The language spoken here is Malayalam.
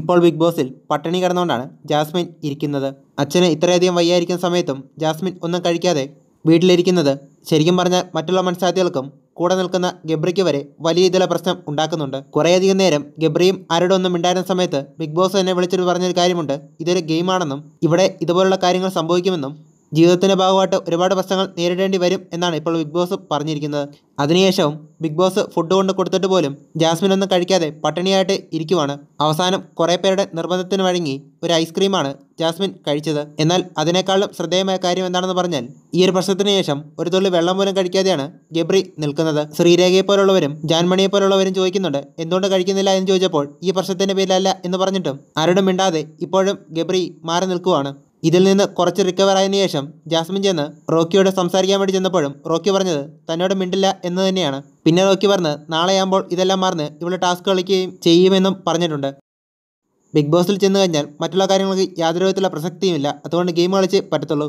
ഇപ്പോൾ ബിഗ് ബോസിൽ പട്ടിണി കിടന്നുകൊണ്ടാണ് ജാസ്മിൻ ഇരിക്കുന്നത് അച്ഛന് ഇത്രയധികം വയ്യായിരിക്കുന്ന സമയത്തും ജാസ്മിൻ ഒന്നും കഴിക്കാതെ വീട്ടിലിരിക്കുന്നത് ശരിക്കും പറഞ്ഞാൽ മറ്റുള്ള മത്സരാർത്ഥികൾക്കും കൂടെ നിൽക്കുന്ന ഗബ്രിക്ക് വരെ വലിയ രീതിയിലുള്ള പ്രശ്നം ഉണ്ടാക്കുന്നുണ്ട് കുറേയധികം നേരം ഗബ്രിയും ആരുടെ ഒന്നും ഉണ്ടായിരുന്ന സമയത്ത് ബിഗ് ബോസ് എന്നെ വിളിച്ചിട്ട് പറഞ്ഞൊരു കാര്യമുണ്ട് ഇതൊരു ഗെയിമാണെന്നും ഇവിടെ ഇതുപോലുള്ള കാര്യങ്ങൾ സംഭവിക്കുമെന്നും ജീവിതത്തിൻ്റെ ഭാഗമായിട്ട് ഒരുപാട് പ്രശ്നങ്ങൾ നേരിടേണ്ടി വരും എന്നാണ് ഇപ്പോൾ ബിഗ് ബോസ് പറഞ്ഞിരിക്കുന്നത് അതിനുശേഷവും ബിഗ് ബോസ് ഫുഡ് കൊണ്ട് കൊടുത്തിട്ട് പോലും ജാസ്മിൻ ഒന്നും കഴിക്കാതെ പട്ടിണിയായിട്ട് ഇരിക്കുവാണ് അവസാനം കുറേ പേരുടെ നിർബന്ധത്തിന് വഴങ്ങി ഒരു ഐസ്ക്രീമാണ് ജാസ്മിൻ കഴിച്ചത് എന്നാൽ അതിനേക്കാളും ശ്രദ്ധേയമായ കാര്യം എന്താണെന്ന് പറഞ്ഞാൽ ഈ ഒരു പ്രശ്നത്തിന് ശേഷം ഒരു തുള്ളി വെള്ളം പോലും കഴിക്കാതെയാണ് ഗബ്രി നിൽക്കുന്നത് ശ്രീരേഖയെ പോലുള്ളവരും ജാൻമണിയെ പോലുള്ളവരും ചോദിക്കുന്നുണ്ട് എന്തുകൊണ്ട് കഴിക്കുന്നില്ല എന്ന് ചോദിച്ചപ്പോൾ ഈ പ്രശ്നത്തിൻ്റെ പേരിലല്ല എന്ന് പറഞ്ഞിട്ടും ആരോടും മിണ്ടാതെ ഇപ്പോഴും ഗബ്രി മാറി നിൽക്കുവാണ് ഇതിൽ നിന്ന് കുറച്ച് റിക്കവർ ആയതിനു ശേഷം ജാസ്മിൻ ചെന്ന് റോക്കിയോട് സംസാരിക്കാൻ വേണ്ടി ചെന്നപ്പോഴും റോക്കി പറഞ്ഞത് തന്നോട് മിണ്ടില്ല എന്ന് തന്നെയാണ് പിന്നെ റോക്കി പറഞ്ഞ് നാളെയാകുമ്പോൾ ഇതെല്ലാം മറന്ന് ഇവിടെ ടാസ്ക് കളിക്കുകയും ചെയ്യുമെന്നും പറഞ്ഞിട്ടുണ്ട് ബിഗ് ബോസിൽ ചെന്ന് കഴിഞ്ഞാൽ മറ്റുള്ള കാര്യങ്ങൾക്ക് യാതൊരു വിധത്തിലുള്ള പ്രസക്തിയുമില്ല അതുകൊണ്ട് ഗെയിം കളിച്ച് പറ്റത്തുള്ളൂ